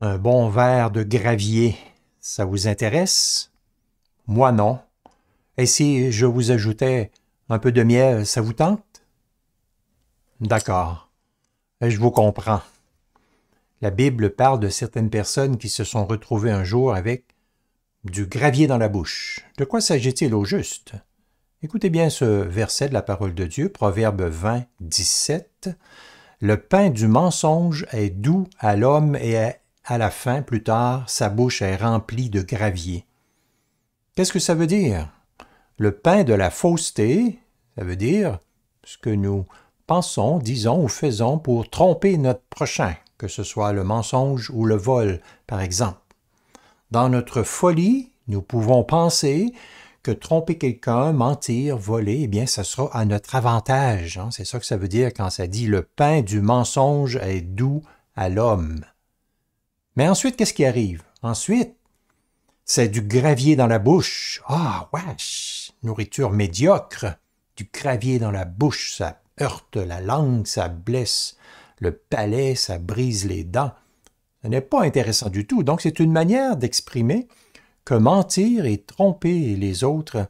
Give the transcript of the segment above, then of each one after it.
Un bon verre de gravier, ça vous intéresse Moi non. Et si je vous ajoutais un peu de miel, ça vous tente D'accord. Je vous comprends. La Bible parle de certaines personnes qui se sont retrouvées un jour avec du gravier dans la bouche. De quoi s'agit-il au juste Écoutez bien ce verset de la parole de Dieu, Proverbe 20, 17. Le pain du mensonge est doux à l'homme et est à la fin, plus tard, sa bouche est remplie de gravier. Qu'est-ce que ça veut dire? Le pain de la fausseté, ça veut dire ce que nous pensons, disons ou faisons pour tromper notre prochain, que ce soit le mensonge ou le vol, par exemple. Dans notre folie, nous pouvons penser que tromper quelqu'un, mentir, voler, eh bien, ça sera à notre avantage. Hein. C'est ça que ça veut dire quand ça dit le pain du mensonge est doux à l'homme. Mais ensuite, qu'est-ce qui arrive? Ensuite, c'est du gravier dans la bouche. Ah, wesh! Nourriture médiocre. Du gravier dans la bouche, ça heurte la langue, ça blesse le palais, ça brise les dents. Ce n'est pas intéressant du tout. Donc, c'est une manière d'exprimer que mentir et tromper les autres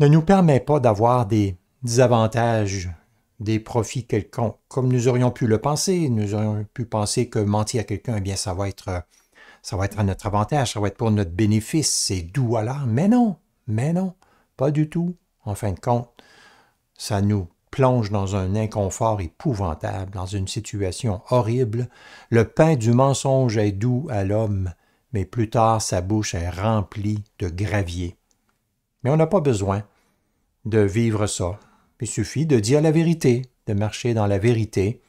ne nous permet pas d'avoir des, des avantages des profits quelconques, comme nous aurions pu le penser. Nous aurions pu penser que mentir à quelqu'un, eh bien, ça va être ça va être à notre avantage, ça va être pour notre bénéfice, c'est doux à Mais non, mais non, pas du tout. En fin de compte, ça nous plonge dans un inconfort épouvantable, dans une situation horrible. Le pain du mensonge est doux à l'homme, mais plus tard sa bouche est remplie de gravier. Mais on n'a pas besoin de vivre ça. Il suffit de dire la vérité, de marcher dans la vérité,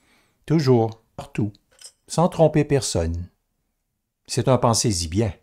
toujours, partout, sans tromper personne. C'est un pensée y bien.